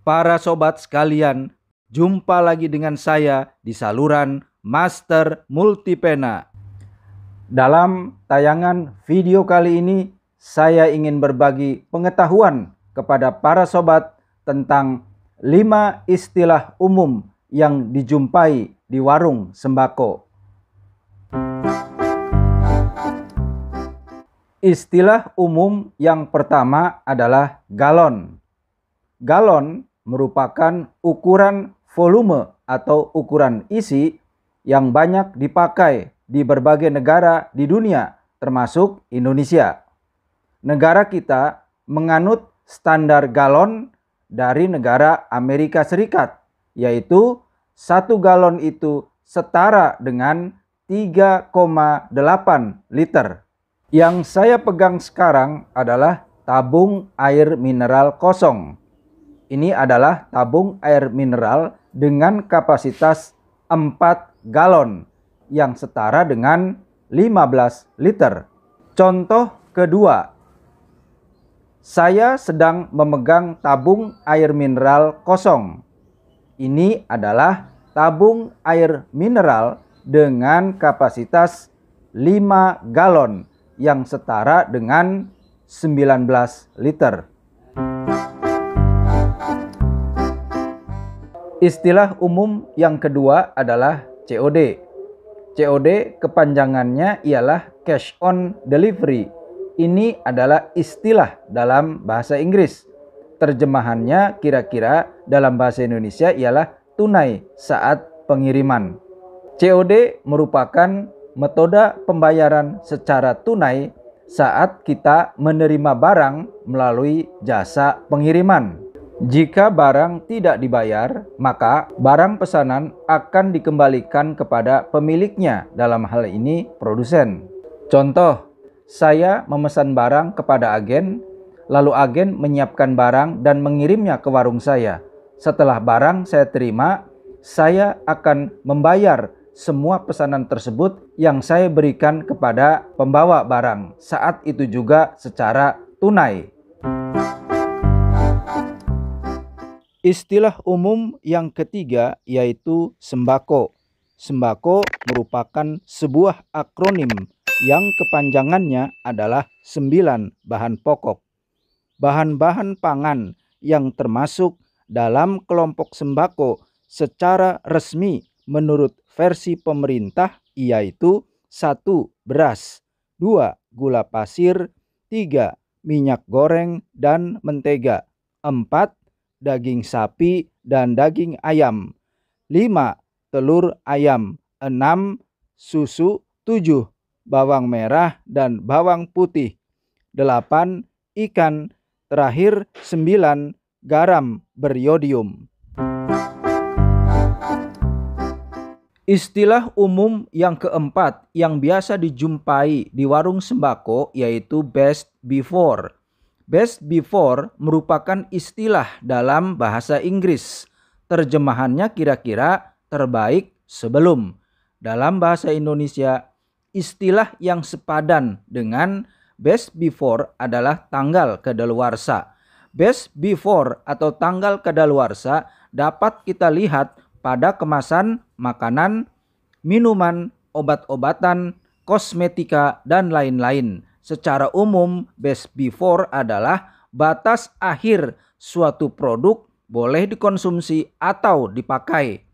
para sobat sekalian, jumpa lagi dengan saya di saluran Master Multipena. Dalam tayangan video kali ini, saya ingin berbagi pengetahuan kepada para sobat tentang lima istilah umum yang dijumpai di warung sembako. Istilah umum yang pertama adalah galon. Galon merupakan ukuran volume atau ukuran isi yang banyak dipakai di berbagai negara di dunia, termasuk Indonesia. Negara kita menganut standar galon dari negara Amerika Serikat, yaitu satu galon itu setara dengan 3,8 liter. Yang saya pegang sekarang adalah tabung air mineral kosong ini adalah tabung air mineral dengan kapasitas 4 galon yang setara dengan 15 liter. Contoh kedua, saya sedang memegang tabung air mineral kosong. Ini adalah tabung air mineral dengan kapasitas 5 galon yang setara dengan 19 liter. Istilah umum yang kedua adalah COD. COD kepanjangannya ialah cash on delivery. Ini adalah istilah dalam bahasa Inggris. Terjemahannya kira-kira dalam bahasa Indonesia ialah tunai saat pengiriman. COD merupakan metode pembayaran secara tunai saat kita menerima barang melalui jasa pengiriman. Jika barang tidak dibayar, maka barang pesanan akan dikembalikan kepada pemiliknya. Dalam hal ini, produsen. Contoh: saya memesan barang kepada agen, lalu agen menyiapkan barang dan mengirimnya ke warung saya. Setelah barang saya terima, saya akan membayar semua pesanan tersebut yang saya berikan kepada pembawa barang saat itu juga secara tunai. Istilah umum yang ketiga yaitu sembako. Sembako merupakan sebuah akronim yang kepanjangannya adalah sembilan bahan pokok. Bahan-bahan pangan yang termasuk dalam kelompok sembako secara resmi menurut versi pemerintah yaitu satu beras, dua gula pasir, tiga minyak goreng dan mentega, empat daging sapi dan daging ayam. 5. Telur ayam. 6. Susu. 7. Bawang merah dan bawang putih. 8. Ikan. Terakhir 9. Garam beriodium. Istilah umum yang keempat yang biasa dijumpai di warung sembako yaitu best before. Best before merupakan istilah dalam bahasa Inggris. Terjemahannya kira-kira terbaik sebelum. Dalam bahasa Indonesia, istilah yang sepadan dengan best before adalah tanggal kedaluarsa. Best before atau tanggal kedaluarsa dapat kita lihat pada kemasan makanan, minuman, obat-obatan, kosmetika, dan lain-lain. Secara umum, best before adalah batas akhir suatu produk boleh dikonsumsi atau dipakai.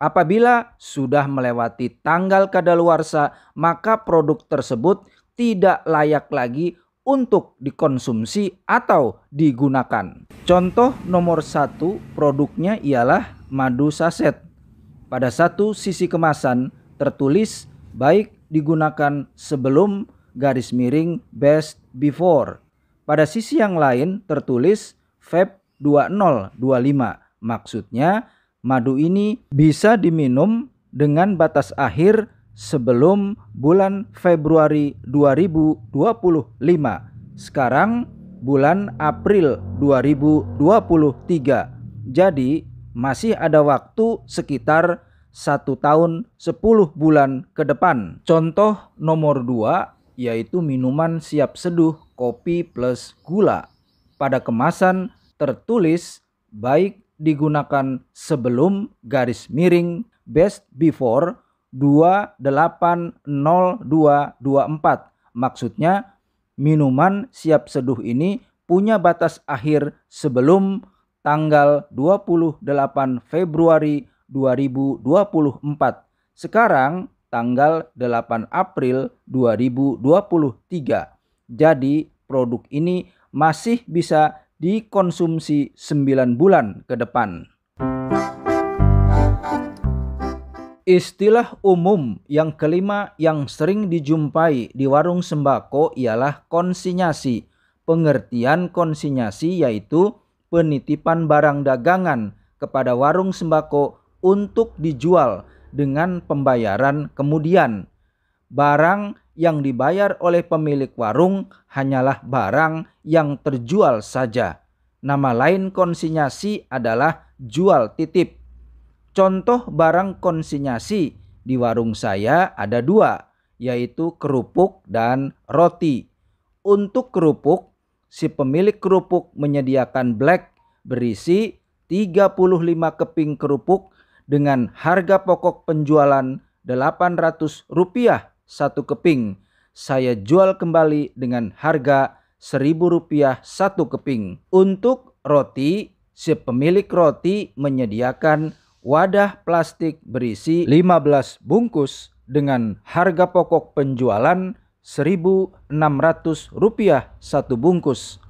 Apabila sudah melewati tanggal kadaluarsa, maka produk tersebut tidak layak lagi untuk dikonsumsi atau digunakan. Contoh nomor satu produknya ialah madu saset. Pada satu sisi kemasan tertulis baik digunakan sebelum garis miring best before. Pada sisi yang lain tertulis Feb 2025. Maksudnya madu ini bisa diminum dengan batas akhir sebelum bulan Februari 2025. Sekarang bulan April 2023. Jadi masih ada waktu sekitar satu tahun 10 bulan ke depan. Contoh nomor 2 yaitu minuman siap seduh kopi plus gula. Pada kemasan tertulis baik digunakan sebelum garis miring best before 280224. Maksudnya minuman siap seduh ini punya batas akhir sebelum tanggal 28 Februari 2024. Sekarang tanggal 8 April 2023. Jadi produk ini masih bisa dikonsumsi 9 bulan ke depan. Istilah umum yang kelima yang sering dijumpai di warung sembako ialah konsinyasi. Pengertian konsinyasi yaitu penitipan barang dagangan kepada warung sembako untuk dijual dengan pembayaran kemudian. Barang yang dibayar oleh pemilik warung hanyalah barang yang terjual saja. Nama lain konsinyasi adalah jual titip. Contoh barang konsinyasi di warung saya ada dua, yaitu kerupuk dan roti. Untuk kerupuk, si pemilik kerupuk menyediakan black berisi 35 keping kerupuk dengan harga pokok penjualan Rp800 satu keping. Saya jual kembali dengan harga Rp1.000 satu keping. Untuk roti, si pemilik roti menyediakan wadah plastik berisi 15 bungkus dengan harga pokok penjualan Rp1.600 satu bungkus.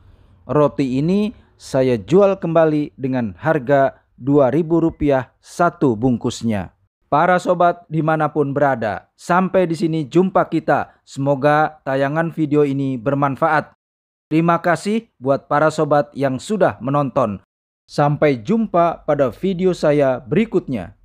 Roti ini saya jual kembali dengan harga Rp2.000 satu bungkusnya. Para sobat dimanapun berada, sampai di sini jumpa kita. Semoga tayangan video ini bermanfaat. Terima kasih buat para sobat yang sudah menonton. Sampai jumpa pada video saya berikutnya.